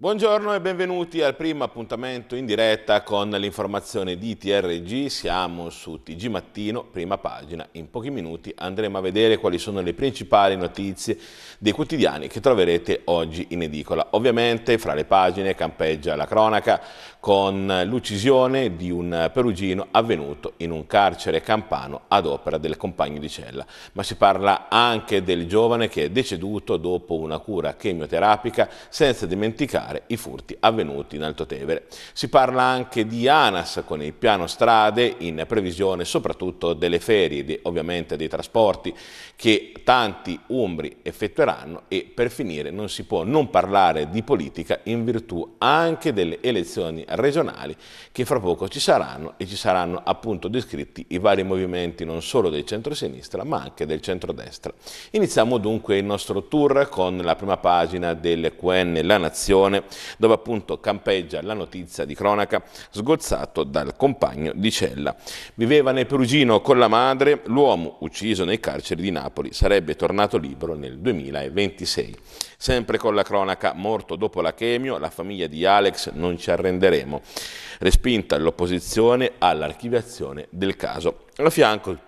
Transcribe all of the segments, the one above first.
Buongiorno e benvenuti al primo appuntamento in diretta con l'informazione di TRG. Siamo su TG Mattino, prima pagina. In pochi minuti andremo a vedere quali sono le principali notizie dei quotidiani che troverete oggi in edicola. Ovviamente fra le pagine campeggia la cronaca con l'uccisione di un perugino avvenuto in un carcere campano ad opera del compagno di cella. Ma si parla anche del giovane che è deceduto dopo una cura chemioterapica senza dimenticare indagare i furti avvenuti in Alto Tevere. Si parla anche di ANAS con il piano strade in previsione soprattutto delle ferie e ovviamente dei trasporti che tanti umbri effettueranno e per finire non si può non parlare di politica in virtù anche delle elezioni regionali che fra poco ci saranno e ci saranno appunto descritti i vari movimenti non solo del centro-sinistra ma anche del centro-destra. Iniziamo dunque il nostro tour con la prima pagina del QN La Nazione dove appunto campeggia la notizia di cronaca sgozzato dal compagno di cella. Viveva nel Perugino con la madre l'uomo ucciso nei carceri di Napoli Napoli. Sarebbe tornato libero nel 2026. Sempre con la cronaca, morto dopo la chemio, la famiglia di Alex non ci arrenderemo. Respinta l'opposizione all'archiviazione del caso. A fianco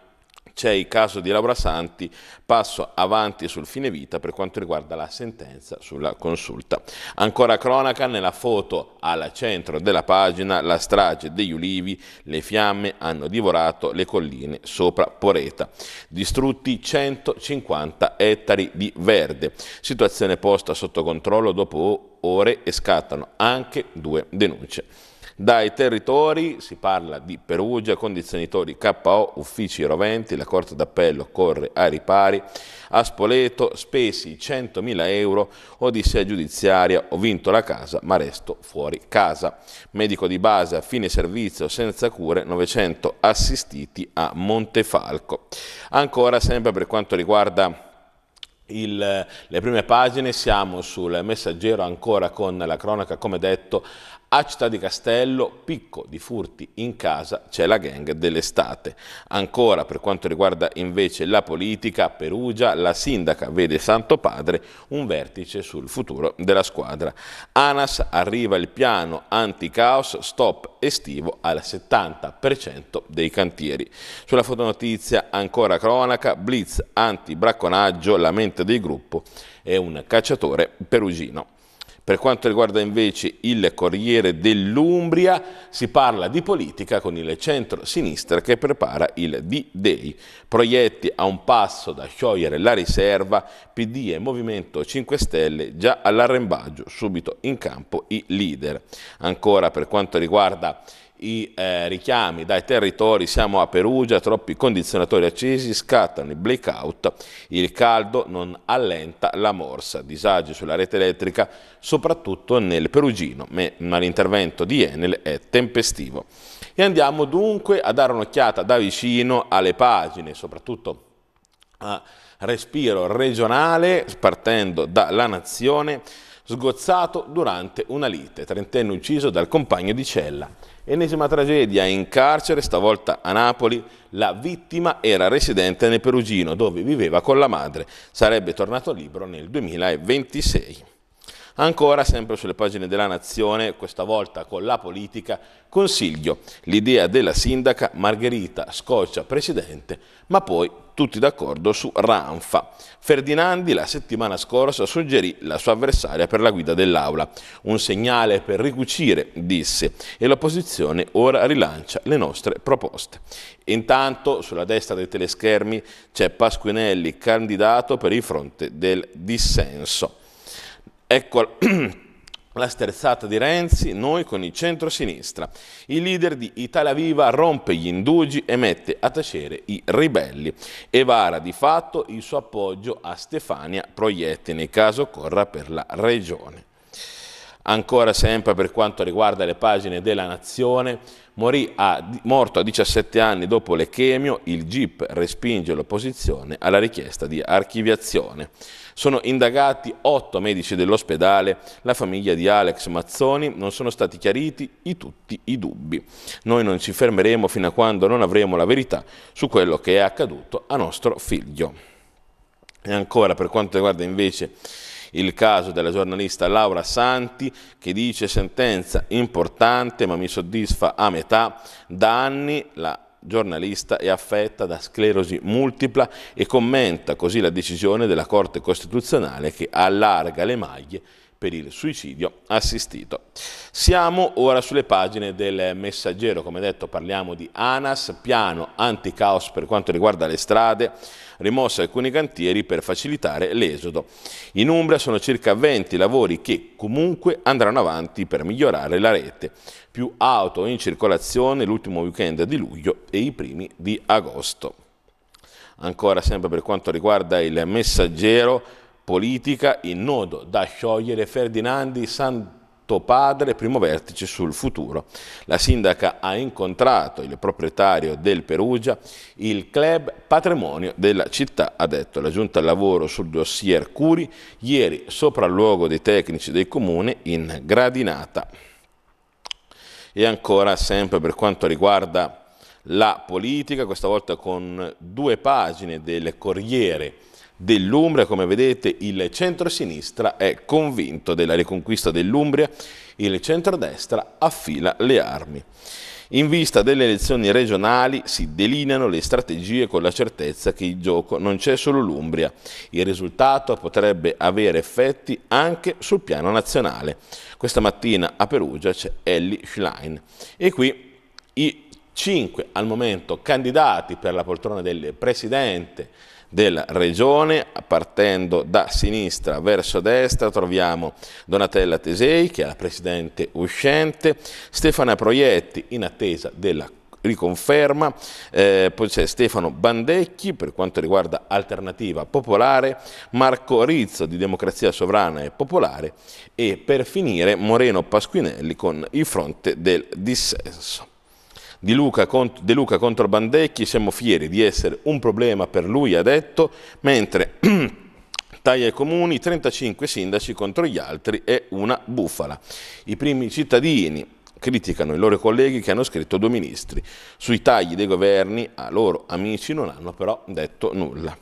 c'è il caso di Laura Santi, passo avanti sul fine vita per quanto riguarda la sentenza sulla consulta. Ancora cronaca nella foto al centro della pagina la strage degli ulivi, le fiamme hanno divorato le colline sopra Poreta, distrutti 150 ettari di verde, situazione posta sotto controllo dopo ore e scattano anche due denunce. Dai territori si parla di Perugia, condizionatori KO, uffici roventi, la Corte d'Appello corre ai ripari, a Spoleto spesi 100.000 euro, odissea giudiziaria, ho vinto la casa ma resto fuori casa. Medico di base a fine servizio senza cure, 900 assistiti a Montefalco. Ancora sempre per quanto riguarda... Il, le prime pagine, siamo sul messaggero ancora con la cronaca, come detto, a Città di Castello, picco di furti in casa, c'è la gang dell'estate. Ancora per quanto riguarda invece la politica, a Perugia, la sindaca vede Santo Padre un vertice sul futuro della squadra. Anas arriva il piano anti-caos, stop estivo al 70% dei cantieri. Sulla fotonotizia ancora cronaca, blitz anti-bracconaggio, la mente del gruppo è un cacciatore perugino. Per quanto riguarda invece il Corriere dell'Umbria, si parla di politica con il centro-sinistra che prepara il D-Day. Proietti a un passo da sciogliere la riserva, PD e Movimento 5 Stelle già all'arrembaggio, subito in campo i leader. Ancora per quanto riguarda i eh, richiami dai territori, siamo a Perugia, troppi condizionatori accesi, scattano i blackout, il caldo non allenta la morsa, disagi sulla rete elettrica soprattutto nel Perugino, ma l'intervento di Enel è tempestivo. E andiamo dunque a dare un'occhiata da vicino alle pagine, soprattutto a respiro regionale, partendo dalla nazione, sgozzato durante una lite, trentenne ucciso dal compagno di cella. Ennesima tragedia in carcere, stavolta a Napoli, la vittima era residente nel Perugino dove viveva con la madre, sarebbe tornato libero nel 2026. Ancora, sempre sulle pagine della Nazione, questa volta con la politica, consiglio l'idea della sindaca Margherita Scoccia presidente, ma poi tutti d'accordo su Ranfa. Ferdinandi la settimana scorsa suggerì la sua avversaria per la guida dell'Aula. Un segnale per ricucire, disse, e l'opposizione ora rilancia le nostre proposte. Intanto, sulla destra dei teleschermi c'è Pasquinelli, candidato per il fronte del dissenso. Ecco la sterzata di Renzi, noi con il centro-sinistra. Il leader di Italia Viva rompe gli indugi e mette a tacere i ribelli e vara di fatto il suo appoggio a Stefania Proietti nel caso corra per la regione. Ancora sempre per quanto riguarda le pagine della Nazione, morì a, morto a 17 anni dopo l'echemio, il GIP respinge l'opposizione alla richiesta di archiviazione. Sono indagati otto medici dell'ospedale, la famiglia di Alex Mazzoni, non sono stati chiariti i tutti i dubbi. Noi non ci fermeremo fino a quando non avremo la verità su quello che è accaduto a nostro figlio. E ancora per quanto riguarda invece il caso della giornalista Laura Santi che dice sentenza importante ma mi soddisfa a metà, da anni la giornalista è affetta da sclerosi multipla e commenta così la decisione della Corte Costituzionale che allarga le maglie per il suicidio assistito. Siamo ora sulle pagine del messaggero, come detto parliamo di ANAS, piano anticaos per quanto riguarda le strade, rimossa alcuni cantieri per facilitare l'esodo. In Umbria sono circa 20 lavori che comunque andranno avanti per migliorare la rete. Più auto in circolazione l'ultimo weekend di luglio e i primi di agosto. Ancora sempre per quanto riguarda il messaggero, politica il nodo da sciogliere Ferdinandi Santopadre, primo vertice sul futuro. La sindaca ha incontrato il proprietario del Perugia, il club patrimonio della città, ha detto la giunta al lavoro sul dossier Curi, ieri sopra il luogo dei tecnici del comune in gradinata. E ancora sempre per quanto riguarda la politica, questa volta con due pagine del Corriere dell'Umbria. Come vedete il centro-sinistra è convinto della riconquista dell'Umbria, il centro-destra affila le armi. In vista delle elezioni regionali si delineano le strategie con la certezza che in gioco non c'è solo l'Umbria. Il risultato potrebbe avere effetti anche sul piano nazionale. Questa mattina a Perugia c'è Ellie Schlein e qui i cinque al momento candidati per la poltrona del Presidente della regione, partendo da sinistra verso destra troviamo Donatella Tesei che è la presidente uscente, Stefana Proietti in attesa della riconferma, eh, poi c'è Stefano Bandecchi per quanto riguarda Alternativa Popolare, Marco Rizzo di Democrazia Sovrana e Popolare e per finire Moreno Pasquinelli con il fronte del dissenso. Di Luca, De Luca contro Bandecchi, siamo fieri di essere un problema per lui, ha detto, mentre taglia i comuni, 35 sindaci contro gli altri è una bufala. I primi cittadini criticano i loro colleghi che hanno scritto due ministri. Sui tagli dei governi a loro amici non hanno però detto nulla.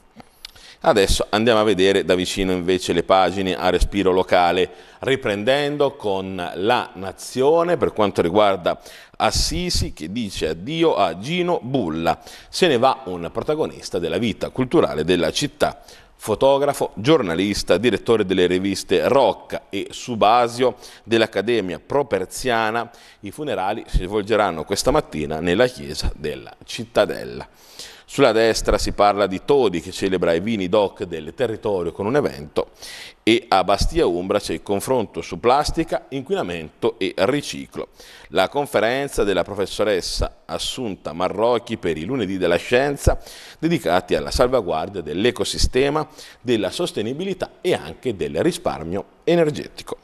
Adesso andiamo a vedere da vicino invece le pagine a respiro locale, riprendendo con la Nazione per quanto riguarda Assisi che dice addio a Gino Bulla. Se ne va un protagonista della vita culturale della città. Fotografo, giornalista, direttore delle riviste Rocca e Subasio dell'Accademia Properziana, i funerali si svolgeranno questa mattina nella chiesa della cittadella. Sulla destra si parla di Todi che celebra i vini doc del territorio con un evento e a Bastia Umbra c'è il confronto su plastica, inquinamento e riciclo. La conferenza della professoressa Assunta Marrocchi per i lunedì della scienza dedicati alla salvaguardia dell'ecosistema, della sostenibilità e anche del risparmio energetico.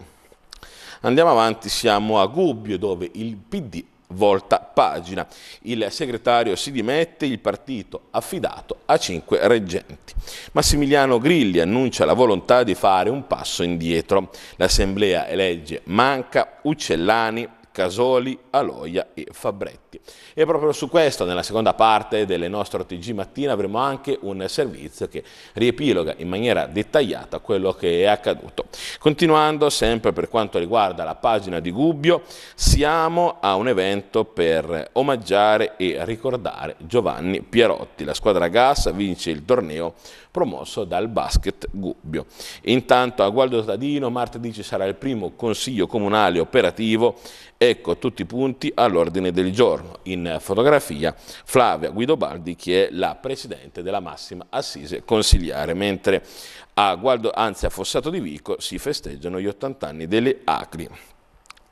Andiamo avanti, siamo a Gubbio dove il PD volta pagina. Il segretario si dimette, il partito affidato a cinque reggenti. Massimiliano Grilli annuncia la volontà di fare un passo indietro. L'assemblea elegge Manca, Uccellani, Casoli, Aloia e Fabretti. E proprio su questo, nella seconda parte del nostro TG Mattina, avremo anche un servizio che riepiloga in maniera dettagliata quello che è accaduto. Continuando sempre per quanto riguarda la pagina di Gubbio, siamo a un evento per omaggiare e ricordare Giovanni Pierotti. La squadra Gas vince il torneo promosso dal basket Gubbio. Intanto a Gualdo Tadino martedì ci sarà il primo consiglio comunale operativo, ecco tutti i punti all'ordine del giorno. In fotografia Flavia Guidobaldi che è la presidente della massima assise consigliare, mentre a, Gualdo, anzi, a Fossato di Vico si festeggiano gli 80 anni delle Acri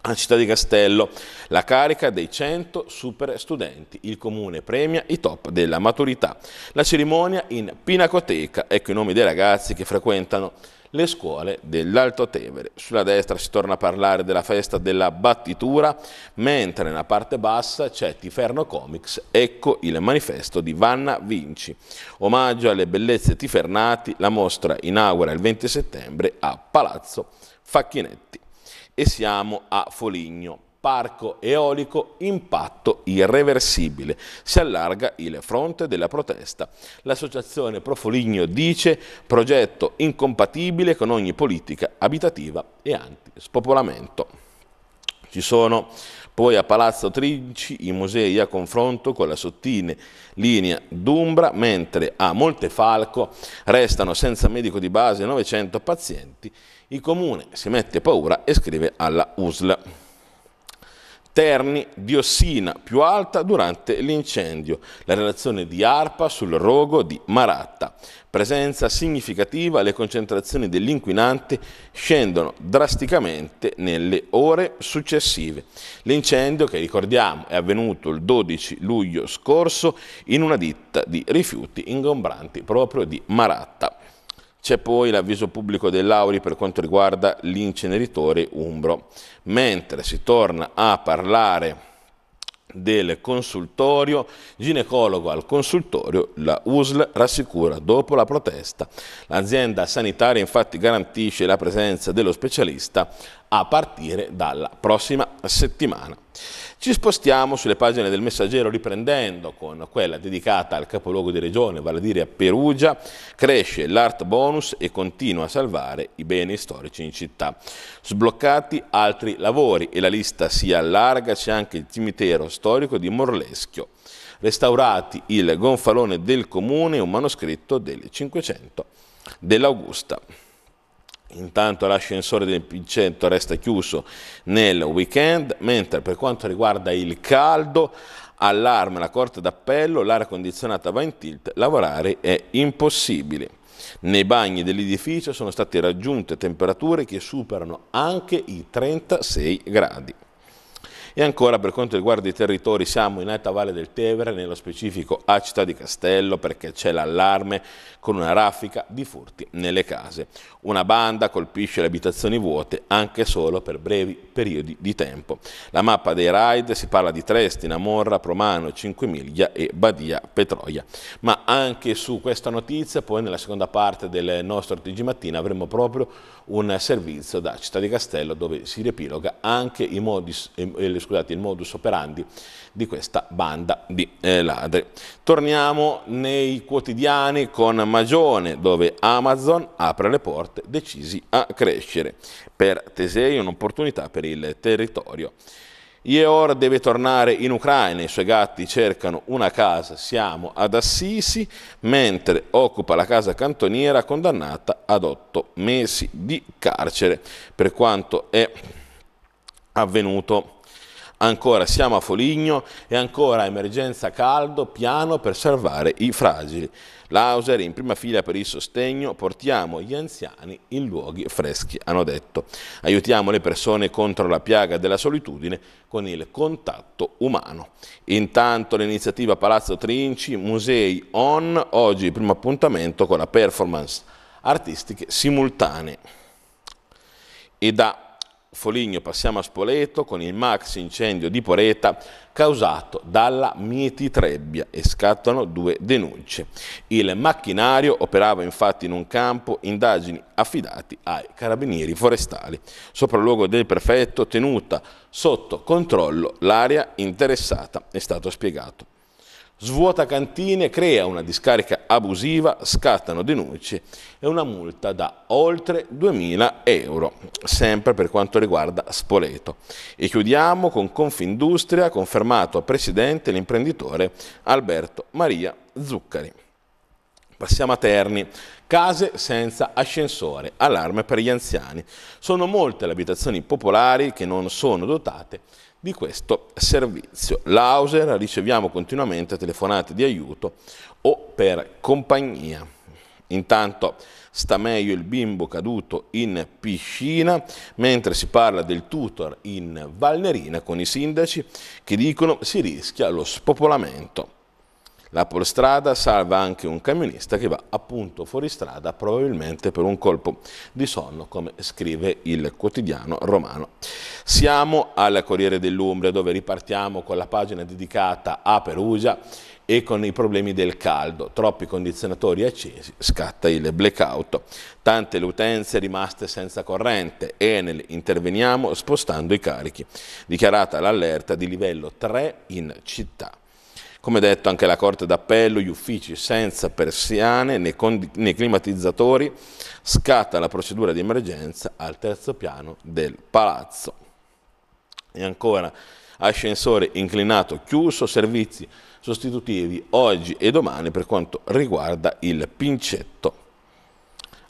a Città di Castello, la carica dei 100 super studenti. Il comune premia i top della maturità. La cerimonia in Pinacoteca, ecco i nomi dei ragazzi che frequentano le scuole dell'Alto Tevere. Sulla destra si torna a parlare della festa della battitura, mentre nella parte bassa c'è Tiferno Comics, ecco il manifesto di Vanna Vinci. Omaggio alle bellezze tifernati, la mostra inaugura il 20 settembre a Palazzo Facchinetti e siamo a Foligno. Parco eolico, impatto irreversibile. Si allarga il fronte della protesta. L'associazione Pro Foligno dice progetto incompatibile con ogni politica abitativa e antispopolamento. Ci sono poi a Palazzo Trinci i musei a confronto con la sottile linea d'Umbra, mentre a Montefalco restano senza medico di base 900 pazienti il comune si mette paura e scrive alla USL. Terni, diossina più alta durante l'incendio. La relazione di ARPA sul rogo di Maratta. Presenza significativa, le concentrazioni dell'inquinante scendono drasticamente nelle ore successive. L'incendio, che ricordiamo è avvenuto il 12 luglio scorso in una ditta di rifiuti ingombranti proprio di Maratta. C'è poi l'avviso pubblico dei Lauri per quanto riguarda l'inceneritore Umbro, mentre si torna a parlare del consultorio, ginecologo al consultorio, la USL rassicura dopo la protesta. L'azienda sanitaria infatti garantisce la presenza dello specialista a partire dalla prossima settimana. Ci spostiamo sulle pagine del Messaggero riprendendo con quella dedicata al capoluogo di regione, vale a dire a Perugia, cresce l'art bonus e continua a salvare i beni storici in città. Sbloccati altri lavori e la lista si allarga, c'è anche il cimitero storico di Morleschio. Restaurati il gonfalone del comune e un manoscritto del 500 dell'Augusta. Intanto l'ascensore del Pincento resta chiuso nel weekend, mentre per quanto riguarda il caldo, allarme la Corte d'Appello, l'aria condizionata va in tilt, lavorare è impossibile. Nei bagni dell'edificio sono state raggiunte temperature che superano anche i 36 gradi. E ancora per quanto riguarda i territori siamo in alta Valle del Tevere, nello specifico a Città di Castello perché c'è l'allarme con una raffica di furti nelle case. Una banda colpisce le abitazioni vuote anche solo per brevi periodi di tempo. La mappa dei raid si parla di Trestina, Morra, Promano, Cinque Miglia e Badia Petroia. Ma anche su questa notizia poi nella seconda parte del nostro TG Mattina avremo proprio un servizio da Città di Castello dove si riepiloga anche i modi e le scusate, il modus operandi di questa banda di eh, ladri. Torniamo nei quotidiani con Magione, dove Amazon apre le porte decisi a crescere. Per Tesei un'opportunità per il territorio. Ieor deve tornare in Ucraina, i suoi gatti cercano una casa, siamo ad Assisi, mentre occupa la casa cantoniera condannata ad otto mesi di carcere per quanto è avvenuto Ancora siamo a Foligno e ancora emergenza caldo, piano per salvare i fragili. L'Auser in prima fila per il sostegno, portiamo gli anziani in luoghi freschi, hanno detto. Aiutiamo le persone contro la piaga della solitudine con il contatto umano. Intanto l'iniziativa Palazzo Trinci, Musei On, oggi il primo appuntamento con la performance artistiche simultanee. E da Foligno passiamo a Spoleto con il max incendio di Poreta causato dalla mietitrebbia e scattano due denunce. Il macchinario operava infatti in un campo, indagini affidati ai carabinieri forestali. Sopralluogo del prefetto tenuta sotto controllo l'area interessata, è stato spiegato svuota cantine, crea una discarica abusiva, scattano denunce e una multa da oltre 2.000 euro, sempre per quanto riguarda Spoleto. E chiudiamo con Confindustria, confermato presidente l'imprenditore Alberto Maria Zuccari. Passiamo a Terni. Case senza ascensore, allarme per gli anziani. Sono molte le abitazioni popolari che non sono dotate di questo servizio. L'Auser riceviamo continuamente telefonate di aiuto o per compagnia. Intanto sta meglio il bimbo caduto in piscina, mentre si parla del tutor in Valnerina con i sindaci che dicono si rischia lo spopolamento. La polstrada salva anche un camionista che va appunto fuoristrada probabilmente per un colpo di sonno, come scrive il quotidiano romano. Siamo al Corriere dell'Umbria dove ripartiamo con la pagina dedicata a Perugia e con i problemi del caldo. Troppi condizionatori accesi, scatta il blackout. Tante le utenze rimaste senza corrente. Enel interveniamo spostando i carichi. Dichiarata l'allerta di livello 3 in città. Come detto anche la Corte d'Appello, gli uffici senza persiane né, né, climatizzatori, scatta la procedura di emergenza al terzo piano del palazzo. E ancora ascensore inclinato chiuso, servizi sostitutivi oggi e domani per quanto riguarda il pincetto.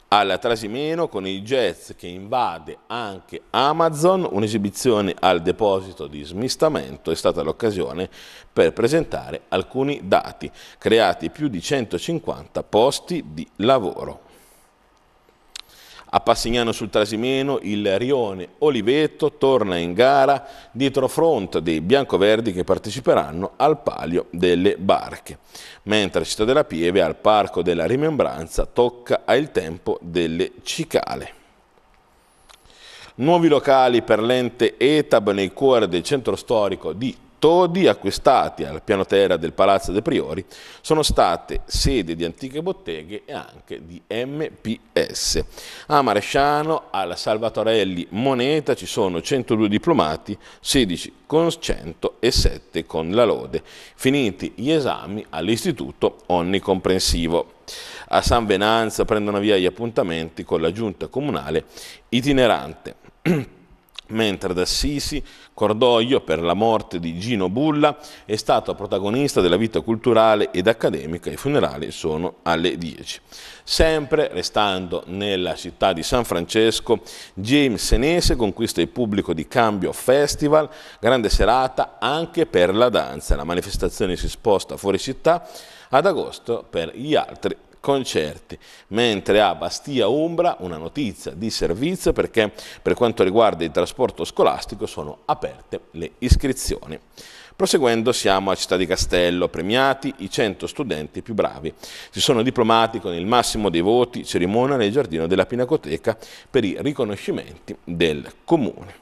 Al Trasimeno con il jazz che invade anche Amazon, un'esibizione al deposito di smistamento è stata l'occasione per presentare alcuni dati, creati più di 150 posti di lavoro. A Passignano sul Trasimeno il Rione Oliveto torna in gara dietro fronte dei biancoverdi che parteciperanno al palio delle barche. Mentre Città della Pieve al Parco della Rimembranza tocca al tempo delle cicale. Nuovi locali per l'ente ETAB nel cuore del centro storico di Todi acquistati al piano terra del Palazzo dei Priori sono state sede di antiche botteghe e anche di MPS. A Maresciano, alla Salvatorelli Moneta ci sono 102 diplomati, 16 con 107 con la lode, finiti gli esami all'Istituto Onnicomprensivo. A San Venanza prendono via gli appuntamenti con la giunta comunale itinerante. mentre d'Assisi, cordoglio per la morte di Gino Bulla, è stato protagonista della vita culturale ed accademica, i funerali sono alle 10. Sempre restando nella città di San Francesco, James Senese conquista il pubblico di Cambio Festival, grande serata anche per la danza. La manifestazione si sposta fuori città ad agosto per gli altri concerti, mentre a Bastia Umbra una notizia di servizio perché per quanto riguarda il trasporto scolastico sono aperte le iscrizioni. Proseguendo siamo a Città di Castello, premiati i 100 studenti più bravi. Si sono diplomati con il massimo dei voti cerimonia nel giardino della Pinacoteca per i riconoscimenti del comune.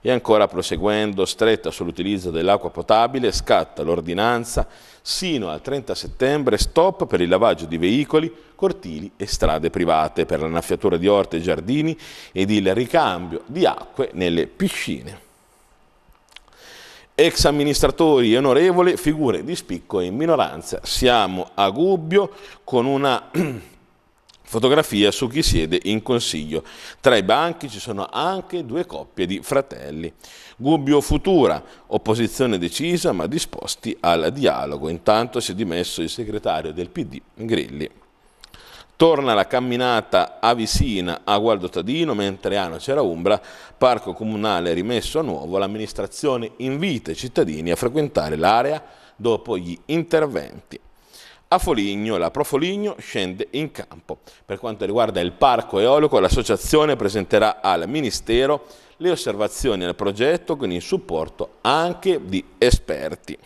E ancora proseguendo, stretta sull'utilizzo dell'acqua potabile, scatta l'ordinanza sino al 30 settembre stop per il lavaggio di veicoli, cortili e strade private per l'annaffiatura di orte e giardini ed il ricambio di acque nelle piscine. Ex amministratori e onorevole, figure di spicco e in minoranza. Siamo a Gubbio con una Fotografia su chi siede in consiglio. Tra i banchi ci sono anche due coppie di fratelli. Gubbio Futura, opposizione decisa ma disposti al dialogo. Intanto si è dimesso il segretario del PD, Grilli. Torna la camminata a Avisina a Gualdo Tadino, mentre Ano c'era Umbra, parco comunale rimesso a nuovo, l'amministrazione invita i cittadini a frequentare l'area dopo gli interventi a Foligno, la Pro Foligno scende in campo. Per quanto riguarda il parco eolico, l'associazione presenterà al Ministero le osservazioni al progetto con il supporto anche di esperti.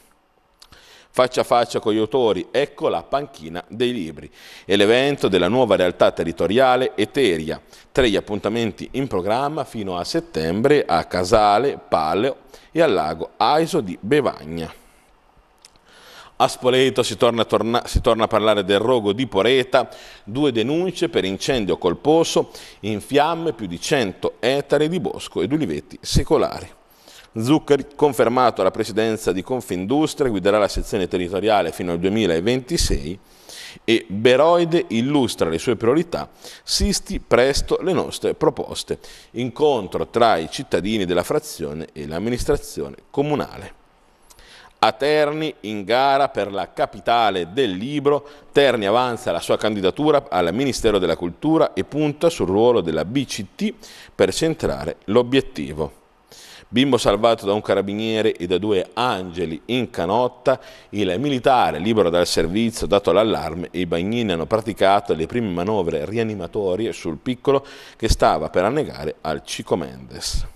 Faccia a faccia con gli autori, ecco la panchina dei libri e l'evento della nuova realtà territoriale Eteria. Tre gli appuntamenti in programma fino a settembre a Casale, Palleo e al lago Aiso di Bevagna. A Spoleto si torna, torna, si torna, a parlare del rogo di Poreta, due denunce per incendio colposo, in fiamme più di 100 ettari di bosco ed ulivetti secolari. Zuccheri, confermato alla presidenza di Confindustria, guiderà la sezione territoriale fino al 2026 e Beroide illustra le sue priorità, sisti presto le nostre proposte, incontro tra i cittadini della frazione e l'amministrazione comunale. A Terni, in gara per la capitale del libro, Terni avanza la sua candidatura al Ministero della Cultura e punta sul ruolo della BCT per centrare l'obiettivo. Bimbo salvato da un carabiniere e da due angeli in canotta, il militare libero dal servizio dato l'allarme e i bagnini hanno praticato le prime manovre rianimatorie sul piccolo che stava per annegare al Cico Mendes.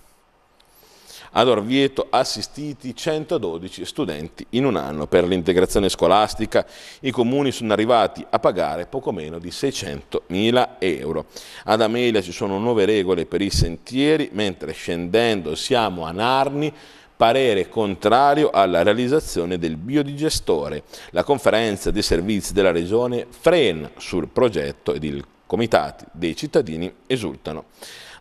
Ad Orvieto assistiti 112 studenti in un anno. Per l'integrazione scolastica i comuni sono arrivati a pagare poco meno di 600.000 euro. Ad Amelia ci sono nuove regole per i sentieri, mentre scendendo siamo a Narni parere contrario alla realizzazione del biodigestore. La conferenza dei servizi della regione frena sul progetto ed il comitato dei cittadini esultano.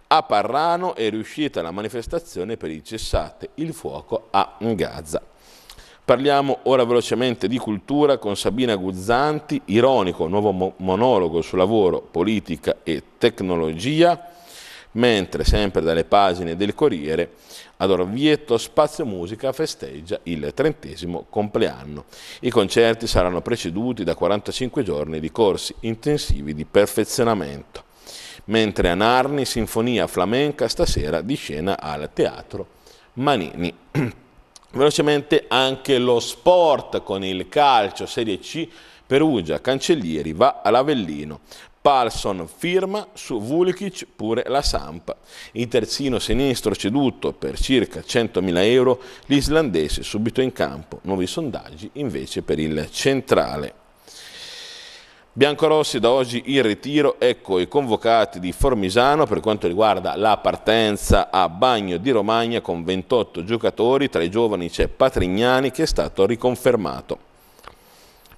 A Parrano è riuscita la manifestazione per il cessate il fuoco a Gaza. Parliamo ora velocemente di cultura con Sabina Guzzanti, ironico nuovo monologo su lavoro, politica e tecnologia, mentre sempre dalle pagine del Corriere ad Orvieto Spazio Musica festeggia il trentesimo compleanno. I concerti saranno preceduti da 45 giorni di corsi intensivi di perfezionamento mentre a Narni Sinfonia Flamenca stasera di scena al Teatro Manini. Velocemente anche lo sport con il calcio Serie C Perugia, Cancellieri va all'Avellino. Palson firma su Vulkic pure la Sampa. Il terzino sinistro ceduto per circa 100.000 euro, l'islandese subito in campo. Nuovi sondaggi invece per il centrale. Biancorossi da oggi in ritiro, ecco i convocati di Formisano per quanto riguarda la partenza a Bagno di Romagna con 28 giocatori, tra i giovani c'è Patrignani che è stato riconfermato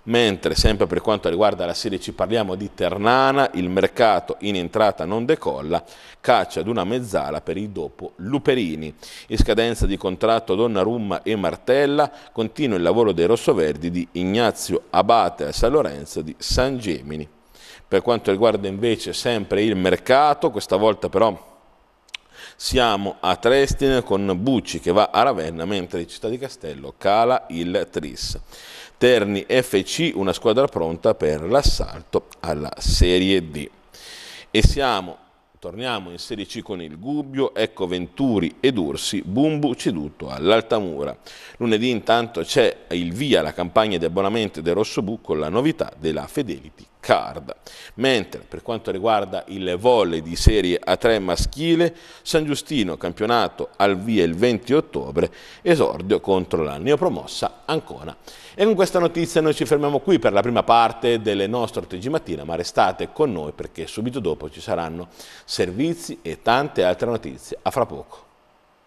mentre sempre per quanto riguarda la Serie ci parliamo di Ternana, il mercato in entrata non decolla, caccia ad una mezzala per il dopo Luperini. In scadenza di contratto Donnarumma e Martella continua il lavoro dei rossoverdi di Ignazio Abate a San Lorenzo di San Gemini. Per quanto riguarda invece sempre il mercato, questa volta però siamo a Trestina con Bucci che va a Ravenna, mentre in Città di Castello cala il Tris. Terni FC, una squadra pronta per l'assalto alla Serie D. E siamo Torniamo in Serie C con il Gubbio, ecco Venturi ed Ursi, Bumbu ceduto all'Altamura. Lunedì intanto c'è il via alla campagna di abbonamento del Rossobù con la novità della Fidelity Card. Mentre per quanto riguarda il volley di Serie A3 maschile, San Giustino campionato al via il 20 ottobre, esordio contro la neopromossa Ancona. E con questa notizia noi ci fermiamo qui per la prima parte delle nostre TG Mattina, ma restate con noi perché subito dopo ci saranno servizi e tante altre notizie. A fra poco.